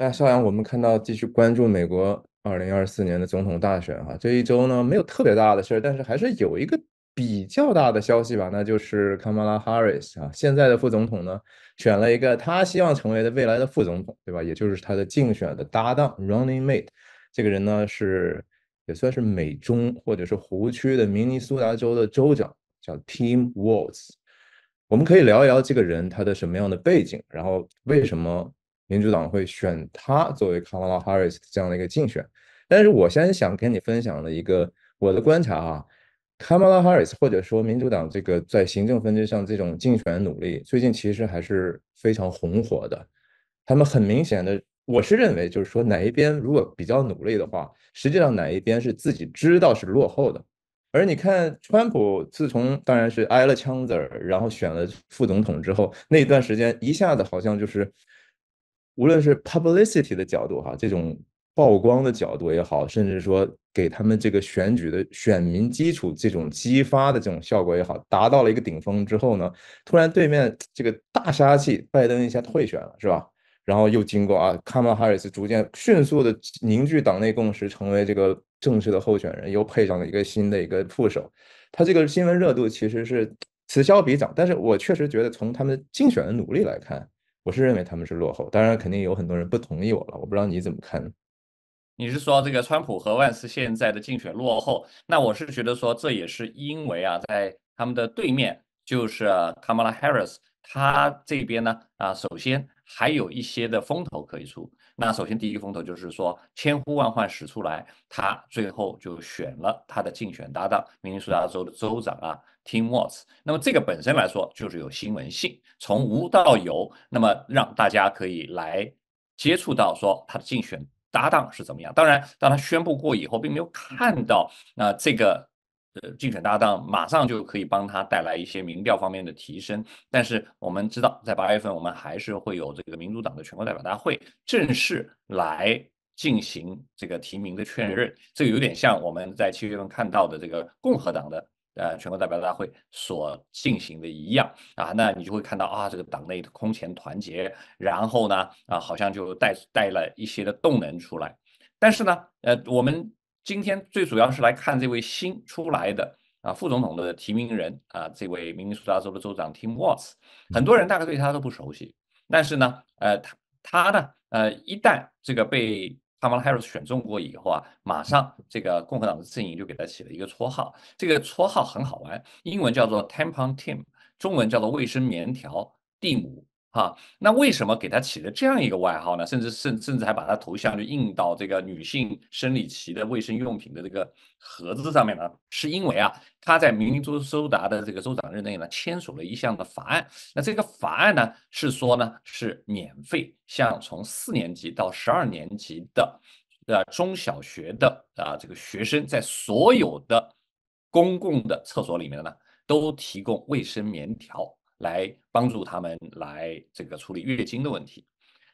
那邵阳，我们看到继续关注美国2024年的总统大选哈，这一周呢没有特别大的事儿，但是还是有一个比较大的消息吧，那就是卡马拉·哈瑞斯啊，现在的副总统呢选了一个他希望成为的未来的副总统，对吧？也就是他的竞选的搭档 running mate，这个人呢是也算是美中或者是湖区的明尼苏达州的州长，叫 Tim Walz。我们可以聊一聊这个人他的什么样的背景，然后为什么。民主党会选他作为卡马拉·哈里斯这样的一个竞选，但是我先想跟你分享的一个我的观察啊，卡马拉·哈里斯或者说民主党这个在行政分支上这种竞选努力，最近其实还是非常红火的。他们很明显的，我是认为就是说哪一边如果比较努力的话，实际上哪一边是自己知道是落后的。而你看，川普自从当然是挨了枪子儿，然后选了副总统之后，那段时间一下子好像就是。无论是 publicity 的角度，哈，这种曝光的角度也好，甚至说给他们这个选举的选民基础这种激发的这种效果也好，达到了一个顶峰之后呢，突然对面这个大杀器拜登一下退选了，是吧？然后又经过啊，卡马哈里斯逐渐迅速的凝聚党内共识，成为这个正式的候选人，又配上了一个新的一个副手，他这个新闻热度其实是此消彼长。但是我确实觉得从他们竞选的努力来看。我是认为他们是落后，当然肯定有很多人不同意我了。我不知道你怎么看？你是说这个川普和万斯现在的竞选落后？那我是觉得说这也是因为啊，在他们的对面就是卡 a 拉·哈 i 斯，他这边呢啊，首先。还有一些的风头可以出。那首先第一个风头就是说，千呼万唤始出来，他最后就选了他的竞选搭档，明尼苏达州的州长啊，Tim Walz。那么这个本身来说就是有新闻性，从无到有，那么让大家可以来接触到说他的竞选搭档是怎么样。当然，当他宣布过以后，并没有看到那这个。呃，竞选搭档马上就可以帮他带来一些民调方面的提升，但是我们知道，在八月份我们还是会有这个民主党的全国代表大会正式来进行这个提名的确认，这个有点像我们在七月份看到的这个共和党的呃全国代表大会所进行的一样啊，那你就会看到啊，这个党内空前团结，然后呢，啊，好像就带带了一些的动能出来，但是呢，呃，我们。今天最主要是来看这位新出来的啊副总统的提名人啊，这位明尼苏达州的州长 Tim 沃茨，很多人大概对他都不熟悉，但是呢，呃，他他呢，呃，一旦这个被卡马拉哈里 s 选中过以后啊，马上这个共和党的阵营就给他起了一个绰号，这个绰号很好玩，英文叫做 Tampon Tim，中文叫做卫生棉条蒂姆。啊，那为什么给他起了这样一个外号呢？甚至甚甚至还把他头像就印到这个女性生理期的卫生用品的这个盒子上面呢？是因为啊，他在明尼苏苏达的这个州长任内呢，签署了一项的法案。那这个法案呢，是说呢，是免费向从四年级到十二年级的啊中小学的啊这个学生，在所有的公共的厕所里面呢，都提供卫生棉条。来帮助他们来这个处理月经的问题，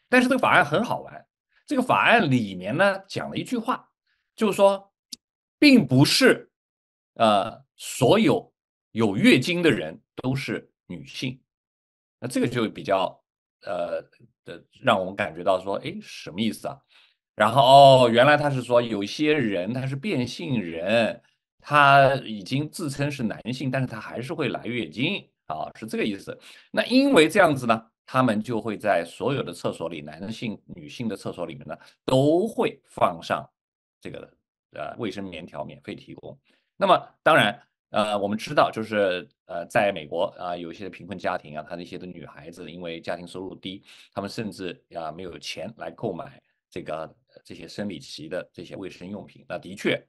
但是这个法案很好玩。这个法案里面呢讲了一句话，就是说，并不是呃所有有月经的人都是女性。那这个就比较呃的让我们感觉到说，哎，什么意思啊？然后哦，原来他是说有些人他是变性人，他已经自称是男性，但是他还是会来月经。啊，是这个意思。那因为这样子呢，他们就会在所有的厕所里，男性、女性的厕所里面呢，都会放上这个呃卫生棉条，免费提供。那么当然，呃，我们知道，就是呃，在美国啊，有一些贫困家庭啊，他那些的女孩子，因为家庭收入低，他们甚至啊没有钱来购买这个这些生理期的这些卫生用品。那的确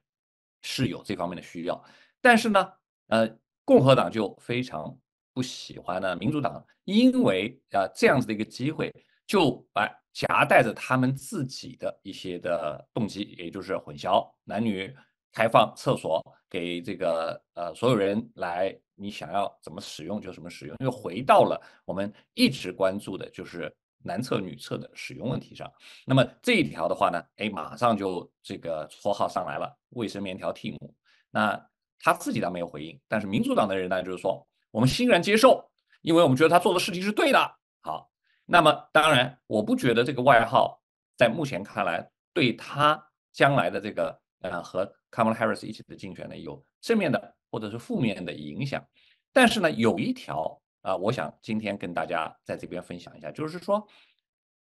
是有这方面的需要，但是呢，呃，共和党就非常。不喜欢呢，民主党因为啊这样子的一个机会，就把夹带着他们自己的一些的动机，也就是混淆男女开放厕所给这个呃所有人来，你想要怎么使用就怎么使用，又回到了我们一直关注的就是男厕女厕的使用问题上。那么这一条的话呢，哎，马上就这个绰号上来了，卫生棉条 t e a m 那他自己倒没有回应，但是民主党的人呢，就是说。我们欣然接受，因为我们觉得他做的事情是对的。好，那么当然，我不觉得这个外号在目前看来对他将来的这个呃和卡马拉·哈里斯一起的竞选呢有正面的或者是负面的影响。但是呢，有一条啊，我想今天跟大家在这边分享一下，就是说，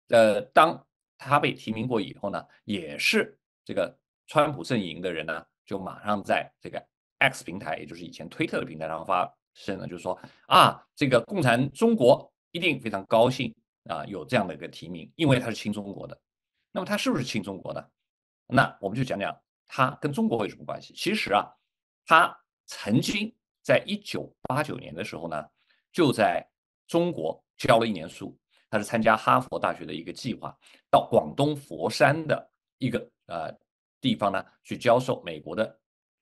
呃，当他被提名过以后呢，也是这个川普阵营的人呢就马上在这个 X 平台，也就是以前推特的平台上发。是呢，就是说啊，这个共产中国一定非常高兴啊，有这样的一个提名，因为他是亲中国的。那么他是不是亲中国的？那我们就讲讲他跟中国有什么关系。其实啊，他曾经在1989年的时候呢，就在中国教了一年书。他是参加哈佛大学的一个计划，到广东佛山的一个呃地方呢，去教授美国的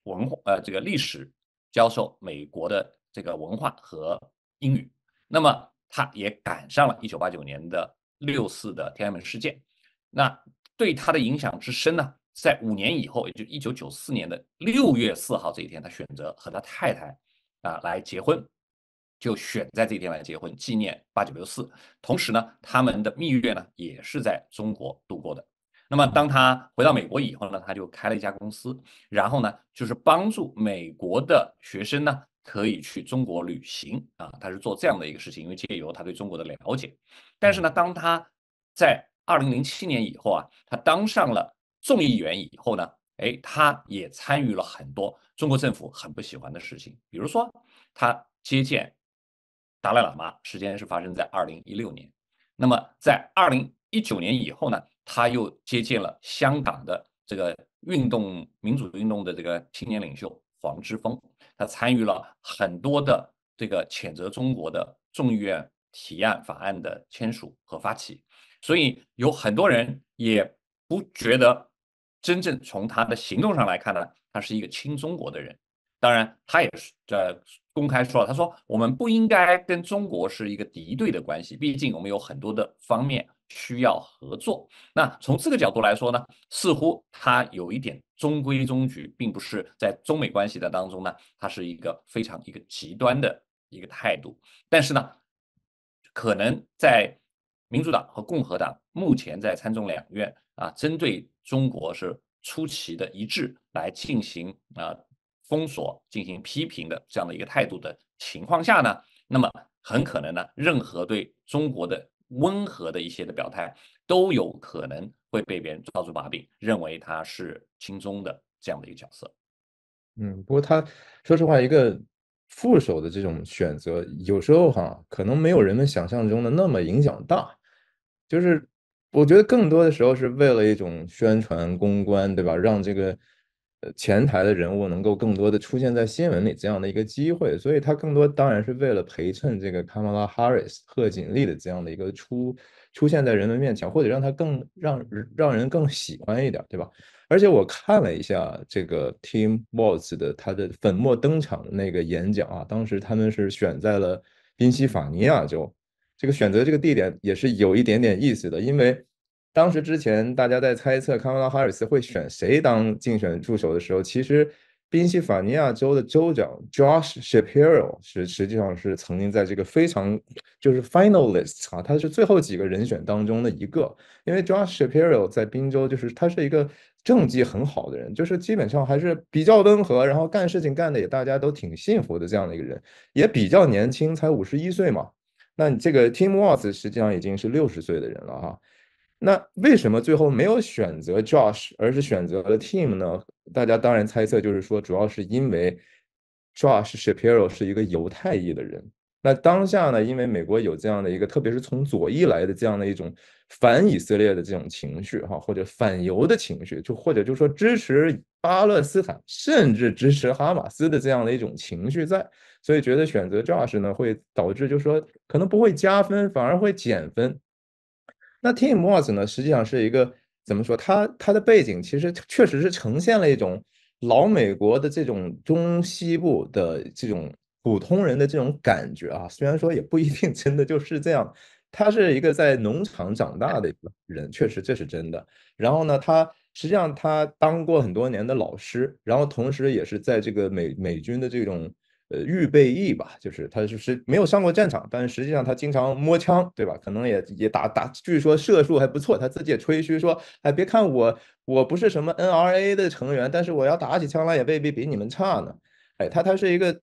文化，呃，这个历史，教授美国的。这个文化和英语，那么他也赶上了1989年的六四的天安门事件，那对他的影响之深呢？在五年以后，也就1994年的六月四号这一天，他选择和他太太啊来结婚，就选在这一天来结婚，纪念八九六四。同时呢，他们的蜜月呢也是在中国度过的。那么当他回到美国以后呢，他就开了一家公司，然后呢，就是帮助美国的学生呢。可以去中国旅行啊，他是做这样的一个事情，因为借由他对中国的了解。但是呢，当他在二零零七年以后啊，他当上了众议员以后呢，哎，他也参与了很多中国政府很不喜欢的事情，比如说他接见达赖喇嘛，时间是发生在二零一六年。那么在二零一九年以后呢，他又接见了香港的这个运动、民主运动的这个青年领袖黄之锋。他参与了很多的这个谴责中国的众议院提案法案的签署和发起，所以有很多人也不觉得，真正从他的行动上来看呢，他是一个亲中国的人。当然，他也是在公开说了，他说我们不应该跟中国是一个敌对的关系，毕竟我们有很多的方面需要合作。那从这个角度来说呢，似乎他有一点。中规中矩，并不是在中美关系的当中呢，它是一个非常一个极端的一个态度。但是呢，可能在民主党和共和党目前在参众两院啊，针对中国是出奇的一致来进行啊封锁、进行批评的这样的一个态度的情况下呢，那么很可能呢，任何对中国的温和的一些的表态都有可能。会被别人抓住把柄，认为他是轻中的这样的一个角色。嗯，不过他说实话，一个副手的这种选择，有时候哈，可能没有人们想象中的那么影响大。就是我觉得更多的时候是为了一种宣传公关，对吧？让这个呃前台的人物能够更多的出现在新闻里这样的一个机会，所以他更多当然是为了陪衬这个卡马拉·哈里斯、贺锦丽的这样的一个出。出现在人们面前，或者让他更让让人更喜欢一点，对吧？而且我看了一下这个 Team w o l d s 的他的粉墨登场的那个演讲啊，当时他们是选在了宾夕法尼亚州，这个选择这个地点也是有一点点意思的，因为当时之前大家在猜测康拉哈尔斯会选谁当竞选助手的时候，其实。宾夕法尼亚州的州长 Josh Shapiro 是实际上是曾经在这个非常就是 finalists 啊，他是最后几个人选当中的一个，因为 Josh Shapiro 在宾州就是他是一个政绩很好的人，就是基本上还是比较温和，然后干事情干的也大家都挺幸福的这样的一个人，也比较年轻，才五十一岁嘛。那你这个 Tim Walz 实际上已经是六十岁的人了哈。那为什么最后没有选择 Josh，而是选择了 Team 呢？大家当然猜测就是说，主要是因为 Josh Shapiro 是一个犹太裔的人。那当下呢，因为美国有这样的一个，特别是从左翼来的这样的一种反以色列的这种情绪，哈，或者反犹的情绪，就或者就说支持巴勒斯坦，甚至支持哈马斯的这样的一种情绪在，所以觉得选择 Josh 呢会导致就是说可能不会加分，反而会减分。那 Tim Woods 呢？实际上是一个怎么说？他他的背景其实确实是呈现了一种老美国的这种中西部的这种普通人的这种感觉啊。虽然说也不一定真的就是这样，他是一个在农场长大的人，确实这是真的。然后呢，他实际上他当过很多年的老师，然后同时也是在这个美美军的这种。呃，预备役吧，就是他就是没有上过战场，但是实际上他经常摸枪，对吧？可能也也打打，据说射术还不错，他自己也吹嘘说，哎，别看我我不是什么 NRA 的成员，但是我要打起枪来也未必比你们差呢。哎，他他是一个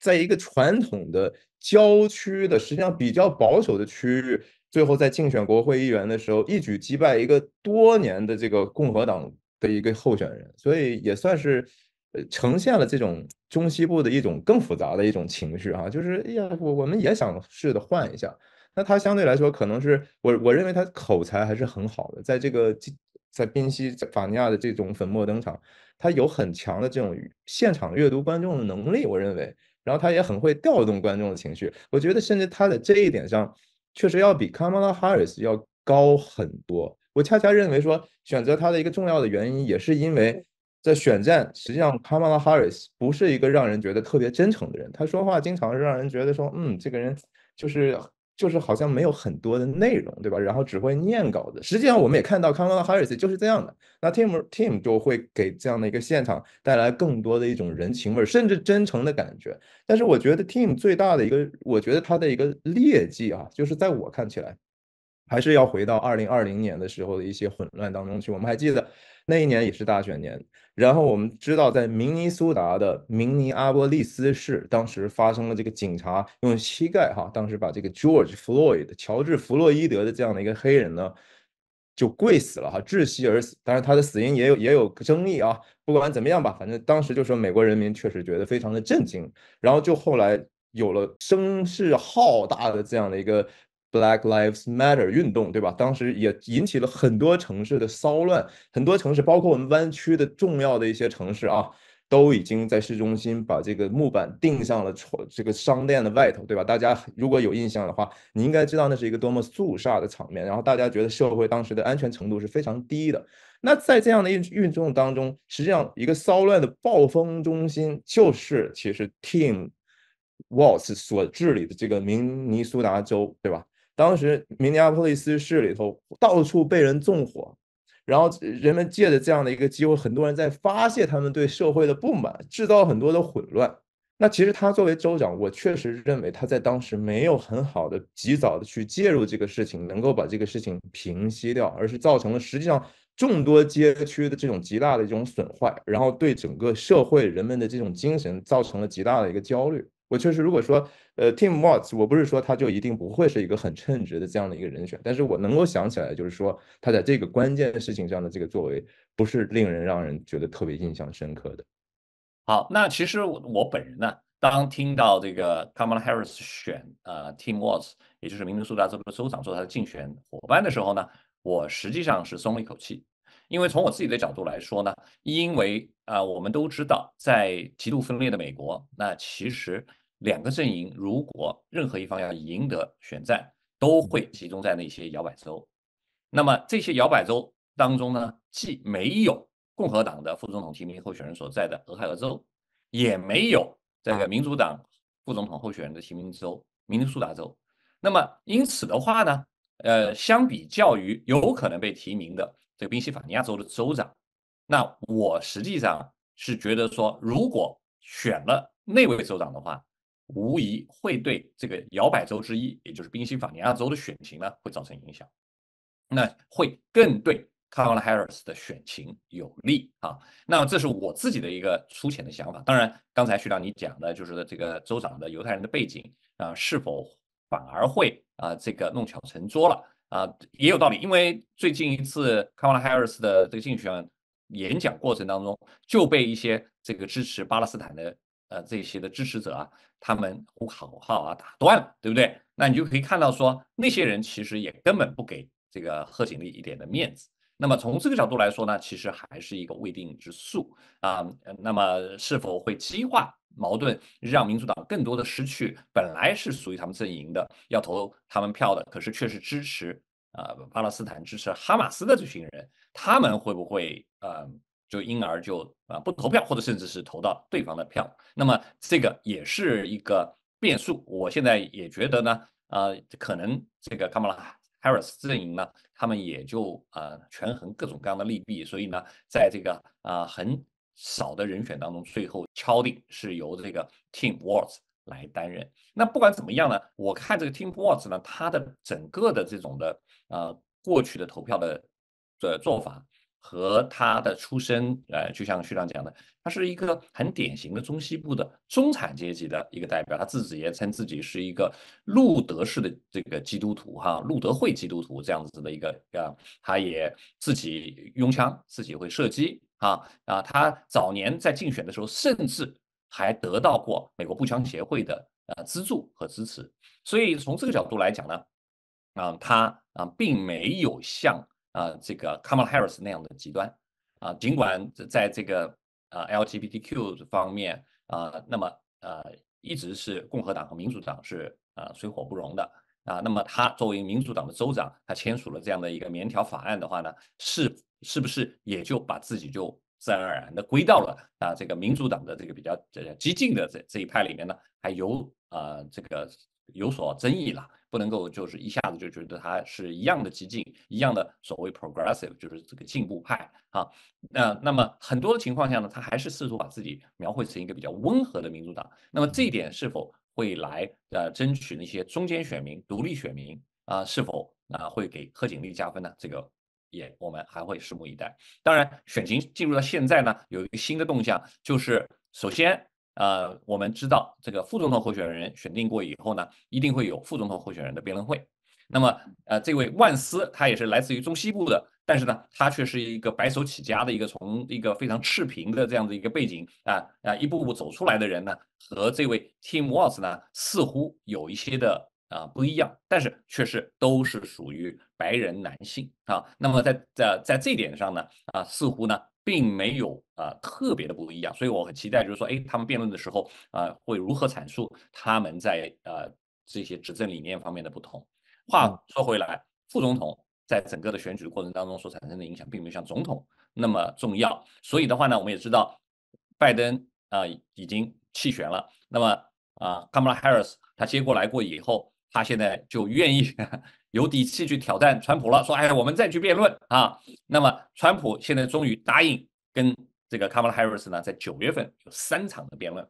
在一个传统的郊区的，实际上比较保守的区域，最后在竞选国会议员的时候，一举击败一个多年的这个共和党的一个候选人，所以也算是。呃，呈现了这种中西部的一种更复杂的一种情绪哈，就是哎呀，我我们也想试着换一下。那他相对来说，可能是我我认为他口才还是很好的，在这个在宾夕法尼亚的这种粉墨登场，他有很强的这种现场阅读观众的能力，我认为，然后他也很会调动观众的情绪。我觉得甚至他在这一点上，确实要比 Kamala Harris 要高很多。我恰恰认为说，选择他的一个重要的原因，也是因为。在选战，实际上 Kamala Harris 不是一个让人觉得特别真诚的人。他说话经常是让人觉得说，嗯，这个人就是就是好像没有很多的内容，对吧？然后只会念稿子。实际上我们也看到 Kamala Harris 就是这样的。那 Team Team 就会给这样的一个现场带来更多的一种人情味甚至真诚的感觉。但是我觉得 Team 最大的一个，我觉得他的一个劣迹啊，就是在我看起来。还是要回到二零二零年的时候的一些混乱当中去。我们还记得那一年也是大选年，然后我们知道在明尼苏达的明尼阿波利斯市，当时发生了这个警察用膝盖哈，当时把这个 George Floyd 乔治弗洛伊德的这样的一个黑人呢就跪死了哈，窒息而死。但是他的死因也有也有争议啊。不管怎么样吧，反正当时就说美国人民确实觉得非常的震惊，然后就后来有了声势浩大的这样的一个。Black Lives Matter 运动，对吧？当时也引起了很多城市的骚乱，很多城市，包括我们湾区的重要的一些城市啊，都已经在市中心把这个木板钉上了这个商店的外头，对吧？大家如果有印象的话，你应该知道那是一个多么肃杀的场面。然后大家觉得社会当时的安全程度是非常低的。那在这样的运运动当中，实际上一个骚乱的暴风中心就是其实 t e a m w a l s 所治理的这个明尼苏达州，对吧？当时，明尼阿波利斯市里头到处被人纵火，然后人们借着这样的一个机会，很多人在发泄他们对社会的不满，制造很多的混乱。那其实他作为州长，我确实认为他在当时没有很好的及早的去介入这个事情，能够把这个事情平息掉，而是造成了实际上众多街区的这种极大的一种损坏，然后对整个社会人们的这种精神造成了极大的一个焦虑。我确实，如果说呃，Tim w a d s 我不是说他就一定不会是一个很称职的这样的一个人选，但是我能够想起来，就是说他在这个关键的事情上的这个作为，不是令人让人觉得特别印象深刻的。好，那其实我本人呢，当听到这个卡马拉哈 i 斯选呃 Tim w a d s 也就是明尼苏达州州长做他的竞选伙伴的时候呢，我实际上是松了一口气，因为从我自己的角度来说呢，因为啊，我们都知道在极度分裂的美国，那其实。两个阵营如果任何一方要赢得选战，都会集中在那些摇摆州。那么这些摇摆州当中呢，既没有共和党的副总统提名候选人所在的俄亥俄州，也没有这个民主党副总统候选人的提名州明尼苏达州。那么因此的话呢，呃，相比较于有可能被提名的这个宾夕法尼亚州的州长，那我实际上是觉得说，如果选了那位州长的话，无疑会对这个摇摆州之一，也就是宾夕法尼亚州的选情呢，会造成影响。那会更对卡马拉·哈里斯的选情有利啊。那这是我自己的一个粗浅的想法。当然，刚才徐亮你讲的就是这个州长的犹太人的背景啊，是否反而会啊这个弄巧成拙了啊？也有道理，因为最近一次卡马拉·哈里斯的这个竞选演讲过程当中，就被一些这个支持巴勒斯坦的。呃，这些的支持者啊，他们呼口号啊，打断了，对不对？那你就可以看到说，那些人其实也根本不给这个贺锦丽一点的面子。那么从这个角度来说呢，其实还是一个未定之数啊。那么是否会激化矛盾，让民主党更多的失去本来是属于他们阵营的、要投他们票的，可是却是支持啊巴勒斯坦、支持哈马斯的这群人，他们会不会嗯？就因而就啊不投票，或者甚至是投到对方的票，那么这个也是一个变数。我现在也觉得呢，呃，可能这个卡马拉 Harris 阵营呢，他们也就呃权衡各种各样的利弊，所以呢，在这个啊很少的人选当中，最后敲定是由这个 Tim w a l s 来担任。那不管怎么样呢，我看这个 Tim w a l s 呢，他的整个的这种的呃过去的投票的的做法。和他的出身，呃，就像徐亮讲的，他是一个很典型的中西部的中产阶级的一个代表。他自己也称自己是一个路德式的这个基督徒，哈，路德会基督徒这样子的一个啊。他也自己拥枪，自己会射击，啊啊。他早年在竞选的时候，甚至还得到过美国步枪协会的呃资助和支持。所以从这个角度来讲呢，啊，他啊，并没有像。啊，这个 Kamala Harris 那样的极端啊，尽管在这个啊 LGBTQ 方面啊，那么呃，一直是共和党和民主党是啊水火不容的啊。那么他作为民主党的州长，他签署了这样的一个免条法案的话呢，是是不是也就把自己就自然而然的归到了啊这个民主党的这个比较激进的这这一派里面呢？还由啊这个。有所争议了，不能够就是一下子就觉得他是一样的激进，一样的所谓 progressive，就是这个进步派啊。那那么很多的情况下呢，他还是试图把自己描绘成一个比较温和的民主党。那么这一点是否会来呃争取那些中间选民、独立选民啊？是否啊会给贺锦丽加分呢？这个也我们还会拭目以待。当然，选情进入到现在呢，有一个新的动向，就是首先。呃，我们知道这个副总统候选人选定过以后呢，一定会有副总统候选人的辩论会。那么，呃，这位万斯他也是来自于中西部的，但是呢，他却是一个白手起家的一个从一个非常赤贫的这样的一个背景啊啊一步步走出来的人呢，和这位 Tim w a 沃 s 呢似乎有一些的啊不一样，但是却是都是属于白人男性啊。那么在在在这点上呢啊，似乎呢。并没有啊特别的不一样，所以我很期待，就是说，哎，他们辩论的时候啊会如何阐述他们在呃这些执政理念方面的不同。话说回来，副总统在整个的选举过程当中所产生的影响，并没有像总统那么重要。所以的话呢，我们也知道，拜登啊已经弃选了。那么啊，卡马拉·哈里斯他接过来过以后，他现在就愿意 有底气去挑战川普了，说，哎，我们再去辩论啊。那么川普现在终于答应。跟这个 Kamala Harris 呢，在九月份有三场的辩论，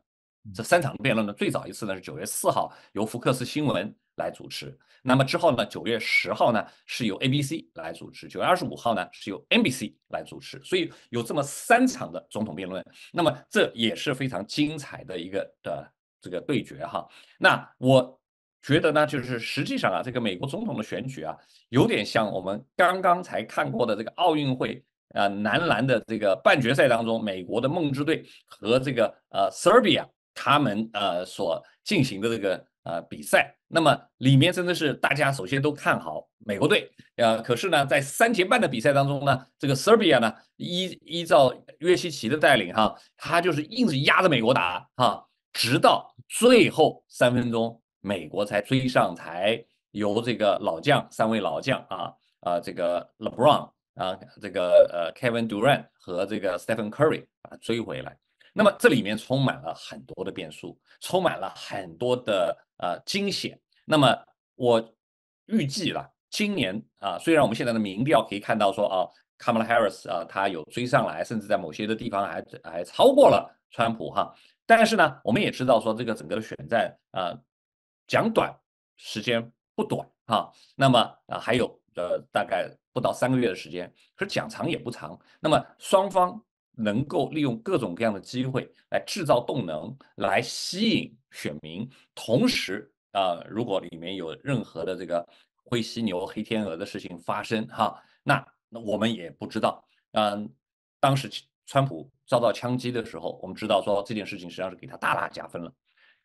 这三场辩论呢，最早一次呢是九月四号由福克斯新闻来主持，那么之后呢，九月十号呢是由 ABC 来主持，九月二十五号呢是由 NBC 来主持，所以有这么三场的总统辩论，那么这也是非常精彩的一个的这个对决哈。那我觉得呢，就是实际上啊，这个美国总统的选举啊，有点像我们刚刚才看过的这个奥运会。啊，男篮的这个半决赛当中，美国的梦之队和这个呃 Serbia 他们呃所进行的这个呃比赛，那么里面真的是大家首先都看好美国队，呃，可是呢，在三节半的比赛当中呢，这个 Serbia 呢依依照约西奇的带领哈，他就是硬是压着美国打哈，直到最后三分钟，美国才追上台，由这个老将三位老将啊啊这个 LeBron。啊，这个呃，Kevin Durant 和这个 Stephen Curry 把追回来。那么这里面充满了很多的变数，充满了很多的呃惊险。那么我预计了今年啊，虽然我们现在的民调可以看到说啊，Kamala Harris 啊，他有追上来，甚至在某些的地方还还超过了川普哈。但是呢，我们也知道说这个整个的选战啊，讲短时间不短啊。那么啊，还有。呃，大概不到三个月的时间，可是讲长也不长。那么双方能够利用各种各样的机会来制造动能，来吸引选民。同时啊，如果里面有任何的这个灰犀牛、黑天鹅的事情发生哈，那那我们也不知道。嗯，当时川普遭到枪击的时候，我们知道说这件事情实际上是给他大大加分了。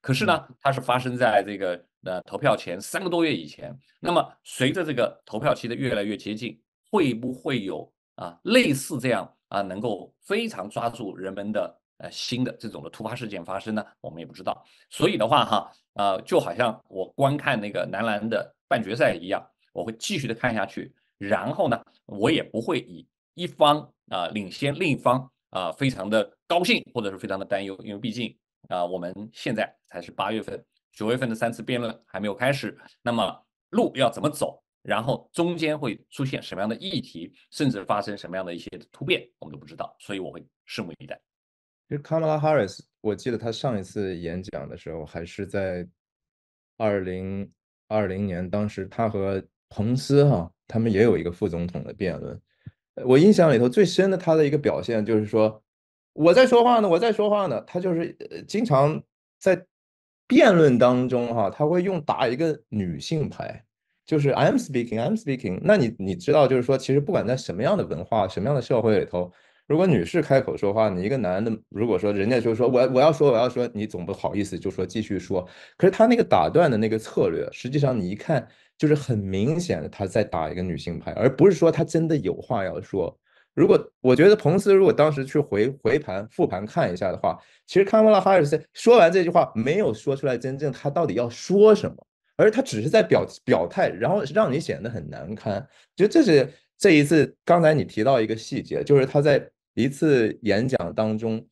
可是呢，它是发生在这个呃投票前三个多月以前。那么随着这个投票期的越来越接近，会不会有啊类似这样啊能够非常抓住人们的呃新的这种的突发事件发生呢？我们也不知道。所以的话哈，呃就好像我观看那个男篮的半决赛一样，我会继续的看下去。然后呢，我也不会以一方啊领先另一方啊非常的高兴或者是非常的担忧，因为毕竟。啊，我们现在才是八月份、九月份的三次辩论还没有开始，那么路要怎么走？然后中间会出现什么样的议题，甚至发生什么样的一些突变，我们都不知道，所以我会拭目以待。其 Kamala Harris，我记得他上一次演讲的时候还是在二零二零年，当时他和彭斯哈他们也有一个副总统的辩论。我印象里头最深的他的一个表现就是说。我在说话呢，我在说话呢。他就是经常在辩论当中哈，他会用打一个女性牌，就是 I'm speaking, I'm speaking。那你你知道，就是说，其实不管在什么样的文化、什么样的社会里头，如果女士开口说话，你一个男的，如果说人家就说我我要说我要说，你总不好意思就说继续说。可是他那个打断的那个策略，实际上你一看就是很明显的他在打一个女性牌，而不是说他真的有话要说。如果我觉得彭斯如果当时去回回盘复盘看一下的话，其实康沃拉哈里斯说完这句话没有说出来真正他到底要说什么，而他只是在表表态，然后让你显得很难堪。就这是这一次刚才你提到一个细节，就是他在一次演讲当中，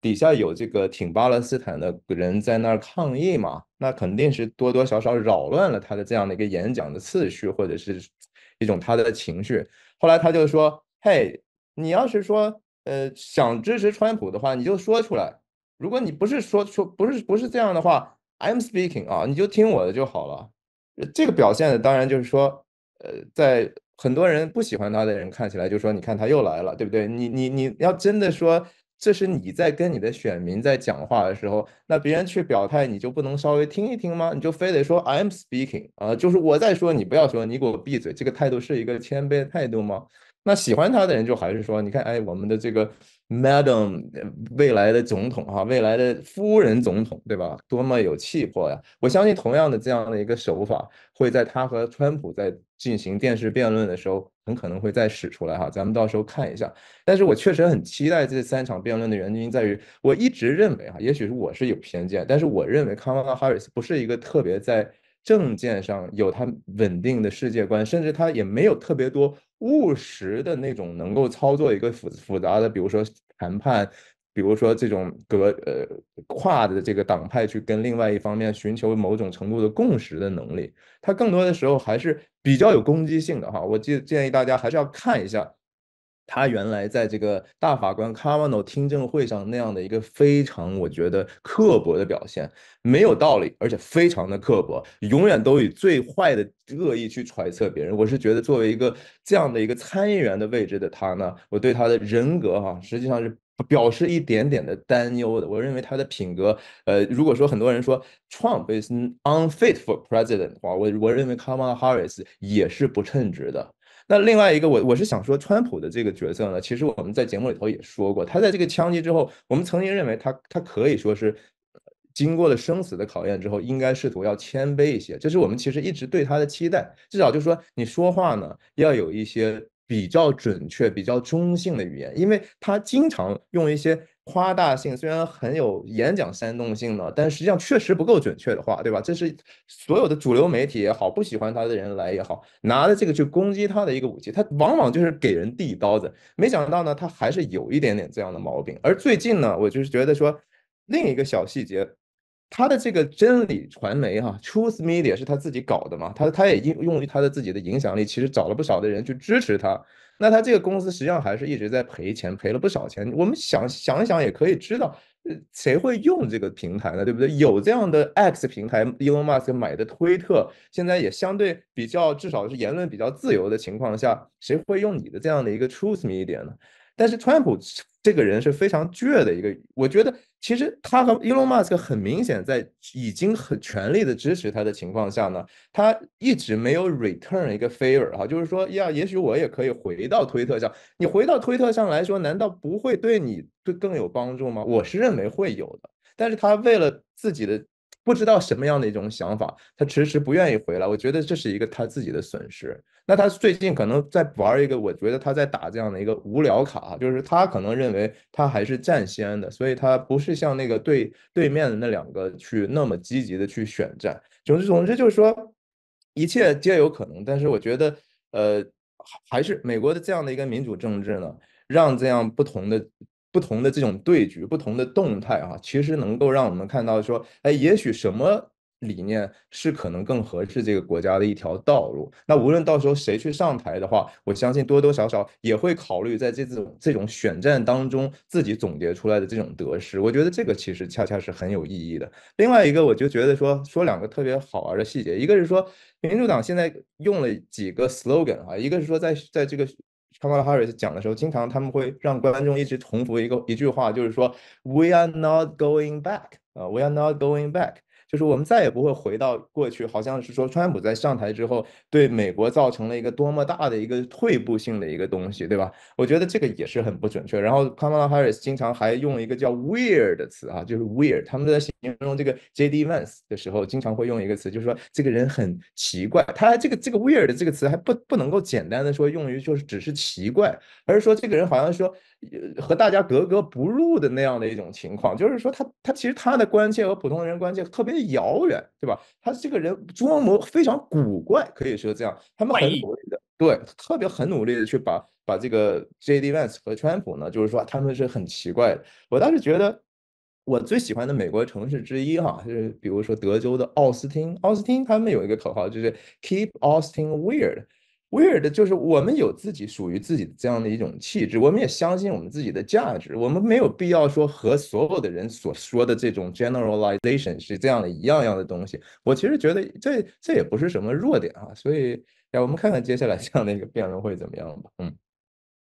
底下有这个挺巴勒斯坦的人在那儿抗议嘛，那肯定是多多少少扰乱了他的这样的一个演讲的次序或者是一种他的情绪。后来他就说：“嘿。”你要是说呃想支持川普的话，你就说出来。如果你不是说说不是不是这样的话，I'm speaking 啊，你就听我的就好了。这个表现的当然就是说，呃，在很多人不喜欢他的人看起来，就说你看他又来了，对不对？你你你要真的说这是你在跟你的选民在讲话的时候，那别人去表态，你就不能稍微听一听吗？你就非得说 I'm speaking 啊，就是我在说，你不要说你给我闭嘴，这个态度是一个谦卑的态度吗？那喜欢他的人就还是说，你看，哎，我们的这个 Madam 未来的总统哈，未来的夫人总统，对吧？多么有气魄呀！我相信，同样的这样的一个手法，会在他和川普在进行电视辩论的时候，很可能会再使出来哈。咱们到时候看一下。但是我确实很期待这三场辩论的原因在于，我一直认为哈，也许是我是有偏见，但是我认为卡马拉·哈里斯不是一个特别在政见上有他稳定的世界观，甚至他也没有特别多。务实的那种能够操作一个复复杂的，比如说谈判，比如说这种隔呃跨的这个党派去跟另外一方面寻求某种程度的共识的能力，它更多的时候还是比较有攻击性的哈。我建建议大家还是要看一下。他原来在这个大法官 Kavanaugh 听证会上那样的一个非常，我觉得刻薄的表现，没有道理，而且非常的刻薄，永远都以最坏的恶意去揣测别人。我是觉得作为一个这样的一个参议员的位置的他呢，我对他的人格哈，实际上是表示一点点的担忧的。我认为他的品格，呃，如果说很多人说 Trump is u n f i t f o r president 的话，我我认为 Kamala Harris 也是不称职的。那另外一个，我我是想说，川普的这个角色呢，其实我们在节目里头也说过，他在这个枪击之后，我们曾经认为他他可以说是经过了生死的考验之后，应该试图要谦卑一些，这是我们其实一直对他的期待，至少就是说你说话呢要有一些比较准确、比较中性的语言，因为他经常用一些。夸大性虽然很有演讲煽动性的，但实际上确实不够准确的话，对吧？这是所有的主流媒体也好，不喜欢他的人来也好，拿着这个去攻击他的一个武器。他往往就是给人递刀子，没想到呢，他还是有一点点这样的毛病。而最近呢，我就是觉得说另一个小细节。他的这个真理传媒哈，Truth Media 是他自己搞的嘛？他他也用用于他的自己的影响力，其实找了不少的人去支持他。那他这个公司实际上还是一直在赔钱，赔了不少钱。我们想想一想也可以知道，谁会用这个平台呢？对不对？有这样的 X 平台，Elon Musk 买的推特，现在也相对比较，至少是言论比较自由的情况下，谁会用你的这样的一个 Truth Media 呢？但是川普这个人是非常倔的一个，我觉得。其实他和伊隆马斯克很明显在已经很全力的支持他的情况下呢，他一直没有 return 一个 favor 哈，就是说呀，也许我也可以回到推特上，你回到推特上来说，难道不会对你对更有帮助吗？我是认为会有的，但是他为了自己的。不知道什么样的一种想法，他迟迟不愿意回来。我觉得这是一个他自己的损失。那他最近可能在玩一个，我觉得他在打这样的一个无聊卡，就是他可能认为他还是占先的，所以他不是像那个对对面的那两个去那么积极的去选战。总之，总之就是说，一切皆有可能。但是我觉得，呃，还是美国的这样的一个民主政治呢，让这样不同的。不同的这种对局，不同的动态啊，其实能够让我们看到说，哎，也许什么理念是可能更合适这个国家的一条道路。那无论到时候谁去上台的话，我相信多多少少也会考虑在这种这种选战当中自己总结出来的这种得失。我觉得这个其实恰恰是很有意义的。另外一个，我就觉得说，说两个特别好玩的细节，一个是说民主党现在用了几个 slogan 啊，一个是说在在这个。Harris 讲的时候，经常他们会让观众一直重复一个一句话，就是说 “We are not going back”，啊，“We are not going back”。就是我们再也不会回到过去，好像是说川普在上台之后对美国造成了一个多么大的一个退步性的一个东西，对吧？我觉得这个也是很不准确。然后卡马拉·哈 i s 经常还用一个叫 “weird” 的词啊，就是 “weird”。他们在形容这个 J.D. Vance 的时候，经常会用一个词，就是说这个人很奇怪。他这个这个 “weird” 的这个词还不不能够简单的说用于就是只是奇怪，而是说这个人好像说和大家格格不入的那样的一种情况，就是说他他其实他的关切和普通人关切特别。遥远，对吧？他这个人装模非常古怪，可以说这样，他们很努力的，对，特别很努力的去把把这个 J D Vance 和川普呢，就是说他们是很奇怪的。我当时觉得，我最喜欢的美国城市之一哈，就是比如说德州的奥斯汀，奥斯汀他们有一个口号就是 Keep Austin Weird。weird 就是我们有自己属于自己的这样的一种气质，我们也相信我们自己的价值，我们没有必要说和所有的人所说的这种 generalization 是这样的一样样的东西。我其实觉得这这也不是什么弱点啊，所以让我们看看接下来这样的一个辩论会怎么样吧。嗯，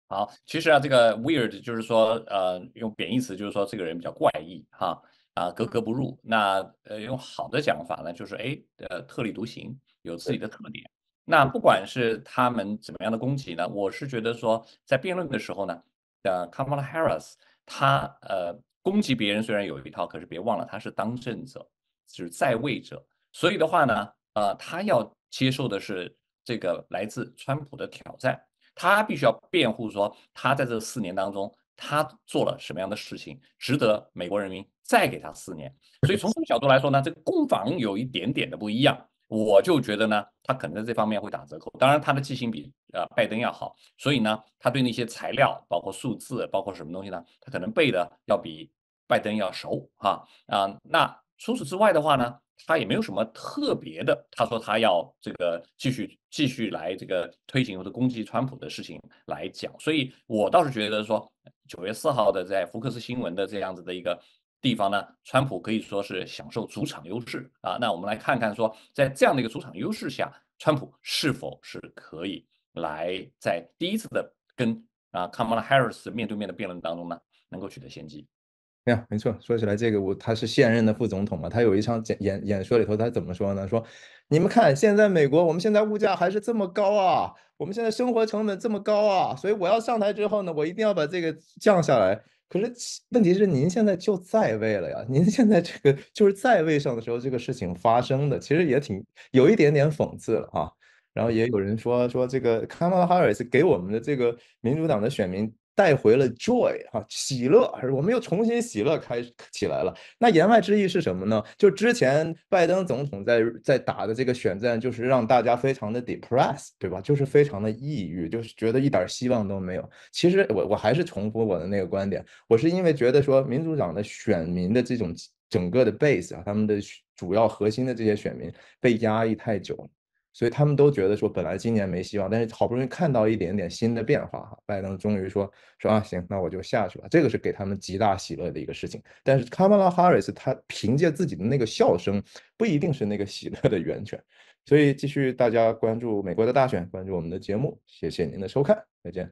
好，其实啊，这个 weird 就是说，呃，用贬义词就是说这个人比较怪异哈，啊，格格不入。那呃，用好的讲法呢，就是哎，呃，特立独行，有自己的特点。那不管是他们怎么样的攻击呢？我是觉得说，在辩论的时候呢，呃，h a 拉·哈 i 斯，他呃攻击别人虽然有一套，可是别忘了他是当政者，是在位者，所以的话呢，呃，他要接受的是这个来自川普的挑战，他必须要辩护说他在这四年当中，他做了什么样的事情，值得美国人民再给他四年。所以从这个角度来说呢，这个攻防有一点点的不一样。我就觉得呢，他可能在这方面会打折扣。当然，他的记性比呃拜登要好，所以呢，他对那些材料，包括数字，包括什么东西呢，他可能背的要比拜登要熟啊啊。那除此之外的话呢，他也没有什么特别的。他说他要这个继续继续来这个推行或者攻击川普的事情来讲，所以我倒是觉得说九月四号的在福克斯新闻的这样子的一个。地方呢，川普可以说是享受主场优势啊。那我们来看看说，在这样的一个主场优势下，川普是否是可以来在第一次的跟啊卡马拉· r i 斯面对面的辩论当中呢，能够取得先机？呀，没错，说起来这个我他是现任的副总统嘛，他有一场演演说里头他怎么说呢？说你们看现在美国，我们现在物价还是这么高啊，我们现在生活成本这么高啊，所以我要上台之后呢，我一定要把这个降下来。可是问题是，您现在就在位了呀。您现在这个就是在位上的时候，这个事情发生的，其实也挺有一点点讽刺了啊。然后也有人说，说这个卡马哈里斯给我们的这个民主党的选民。带回了 joy 哈喜乐，我们又重新喜乐开起来了。那言外之意是什么呢？就之前拜登总统在在打的这个选战，就是让大家非常的 depressed，对吧？就是非常的抑郁，就是觉得一点希望都没有。其实我我还是重复我的那个观点，我是因为觉得说民主党的选民的这种整个的 base 啊，他们的主要核心的这些选民被压抑太久了。所以他们都觉得说，本来今年没希望，但是好不容易看到一点点新的变化哈，拜登终于说说啊行，那我就下去了，这个是给他们极大喜乐的一个事情。但是卡马拉哈里斯他凭借自己的那个笑声，不一定是那个喜乐的源泉。所以继续大家关注美国的大选，关注我们的节目，谢谢您的收看，再见。